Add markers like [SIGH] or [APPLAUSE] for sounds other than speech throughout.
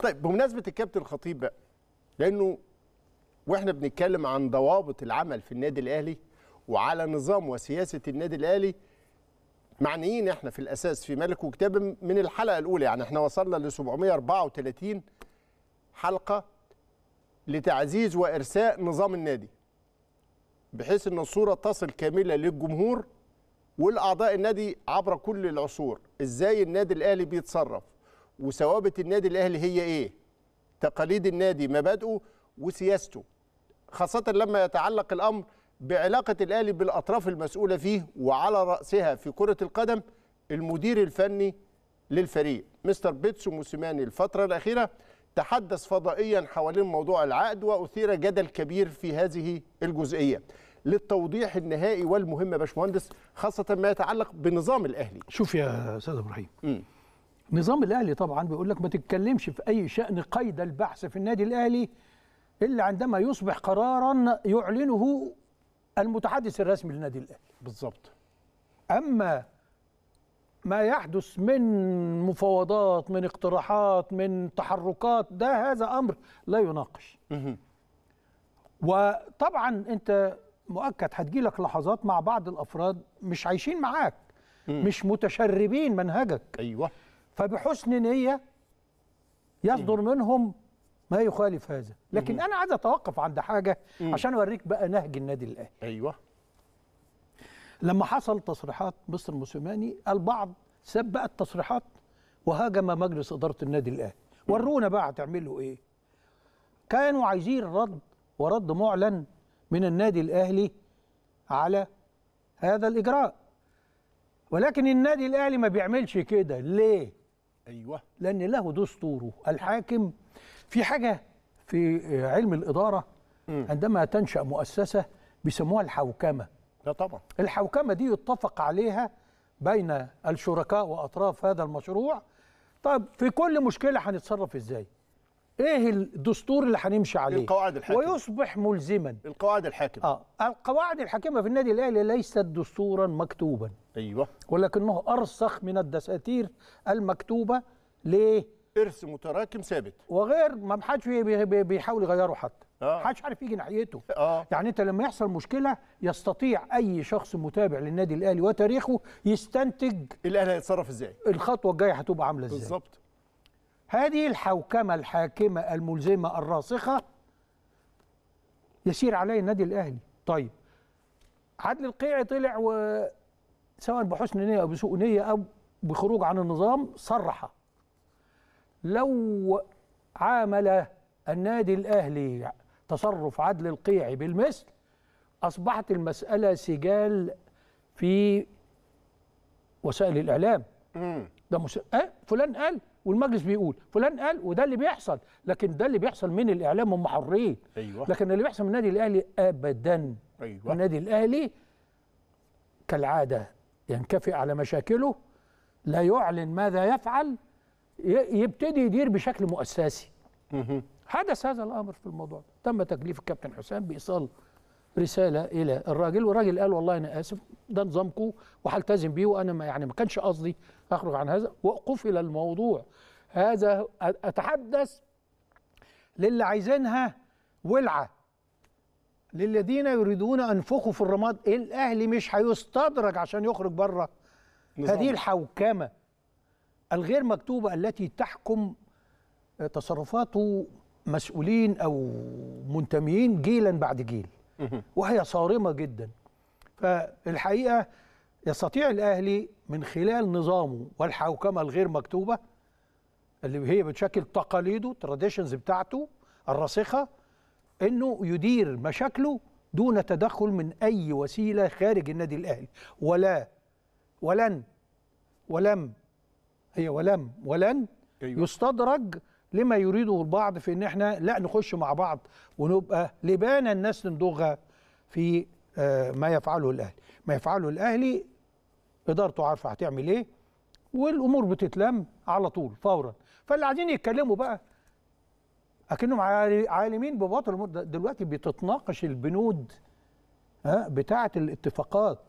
طيب بمناسبه الكابتن الخطيب بقى لانه واحنا بنتكلم عن ضوابط العمل في النادي الاهلي وعلى نظام وسياسه النادي الاهلي معنيين احنا في الاساس في ملك وكتاب من الحلقه الاولى يعني احنا وصلنا ل 734 حلقه لتعزيز وارساء نظام النادي بحيث ان الصوره تصل كامله للجمهور والاعضاء النادي عبر كل العصور ازاي النادي الاهلي بيتصرف وثوابت النادي الاهلي هي ايه تقاليد النادي مبادئه وسياسته خاصه لما يتعلق الامر بعلاقه الاهلي بالاطراف المسؤوله فيه وعلى راسها في كره القدم المدير الفني للفريق مستر بيتسو موسيماني الفتره الاخيره تحدث فضائيا حوالين موضوع العقد واثير جدل كبير في هذه الجزئيه للتوضيح النهائي والمهم يا باشمهندس خاصه ما يتعلق بنظام الاهلي شوف يا استاذ ابراهيم نظام الاهلي طبعا بيقول لك ما تتكلمش في اي شان قيد البحث في النادي الاهلي الا عندما يصبح قرارا يعلنه المتحدث الرسمي للنادي الاهلي بالظبط اما ما يحدث من مفاوضات من اقتراحات من تحركات ده هذا امر لا يناقش وطبعا انت مؤكد هتجيلك لحظات مع بعض الافراد مش عايشين معاك مش متشربين منهجك ايوه فبحسن نية يصدر منهم ما يخالف هذا لكن أنا عايز أتوقف عند حاجة عشان أوريك بقى نهج النادي الأهلي أيوه لما حصل تصريحات مصر موسيماني البعض سبق التصريحات وهاجم مجلس إدارة النادي الأهلي ورونا بقى هتعملوا إيه كانوا عايزين رد ورد معلن من النادي الأهلي على هذا الإجراء ولكن النادي الأهلي ما بيعملش كده ليه ايوه لان له دستوره الحاكم في حاجه في علم الاداره م. عندما تنشا مؤسسه بيسموها الحوكمه لا طبعا الحوكمه دي يتفق عليها بين الشركاء واطراف هذا المشروع طب في كل مشكله هنتصرف ازاي ايه الدستور اللي هنمشي عليه القواعد الحاكمه ويصبح ملزما القواعد الحاكمه اه القواعد الحاكمه في النادي الاهلي ليست دستورا مكتوبا ايوه ولكنه ارسخ من الدساتير المكتوبه ليه ارث متراكم ثابت وغير ما حدش بيحاول يغيره حتى آه. حدش عارف يجي ناحيته آه. يعني انت لما يحصل مشكله يستطيع اي شخص متابع للنادي الاهلي وتاريخه يستنتج الاهلي هيتصرف ازاي الخطوه الجايه هتبقى عامله ازاي بالظبط هذه الحوكمة الحاكمة الملزمة الراسخة يسير عليه النادي الأهلي طيب عدل القيعي طلع و سواء بحسن نية أو بسوء نية أو بخروج عن النظام صرح لو عامل النادي الأهلي تصرف عدل القيعي بالمثل أصبحت المسألة سجال في وسائل الإعلام ده مس... أه فلان قال والمجلس بيقول فلان قال وده اللي بيحصل لكن ده اللي بيحصل من الاعلام هم حرين أيوة. لكن اللي بيحصل من النادي الاهلي ابدا أيوة. النادي الاهلي كالعاده ينكفئ على مشاكله لا يعلن ماذا يفعل يبتدي يدير بشكل مؤسسي حدث هذا الامر في الموضوع تم تكليف الكابتن حسام بايصال رساله الى الراجل والراجل قال والله انا اسف ده نظامكم وهلتزم بيه وانا ما يعني ما كانش قصدي اخرج عن هذا وقفل الموضوع هذا اتحدث للي عايزينها ولعه للذين يريدون انفخوا في الرماد الاهلي مش هيستدرج عشان يخرج بره هذه الحوكمه الغير مكتوبه التي تحكم تصرفاته مسؤولين او منتميين جيلا بعد جيل وهي صارمه جدا فالحقيقه يستطيع الاهلي من خلال نظامه والحوكمه الغير مكتوبه اللي هي بتشكل تقاليده تراديشنز بتاعته الراسخه انه يدير مشاكله دون تدخل من اي وسيله خارج النادي الاهلي ولا ولن ولم هي ولم ولن أيوة. يستدرج لما يريده البعض في ان احنا لا نخش مع بعض ونبقى لبان الناس نضغها في آه، ما يفعله الاهلي ما يفعله الاهلي ادارته عارفه هتعمل ايه والامور بتتلم على طول فورا فاللي قاعدين يتكلموا بقى اكنهم عالمين بباطل دلوقتي بتتناقش البنود ها آه، بتاعه الاتفاقات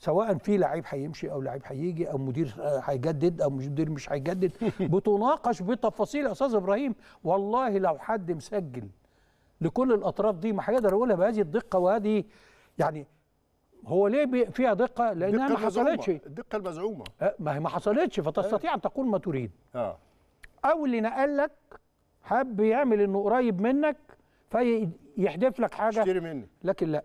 سواء في لعيب هيمشي او لعيب هيجي او مدير آه، هيجدد او مدير مش هيجدد [LAUGHS] بتناقش بتفاصيل يا استاذ ابراهيم والله لو حد مسجل لكل الاطراف دي ما هيقدر يقولها بهذه الدقه وهذه يعني هو ليه فيها دقه لانها ما حصلتش الدقه المزعومه آه، ما هي ما حصلتش فتستطيع ان تقول ما تريد اه او اللي نقل لك حب يعمل انه قريب منك فيحدف لك حاجه يشتري مني لكن لا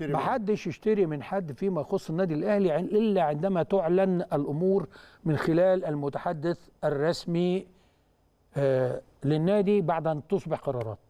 ما حدش يشتري من حد فيما يخص النادي الاهلي الا عندما تعلن الامور من خلال المتحدث الرسمي آه، للنادي بعد ان تصبح قرارات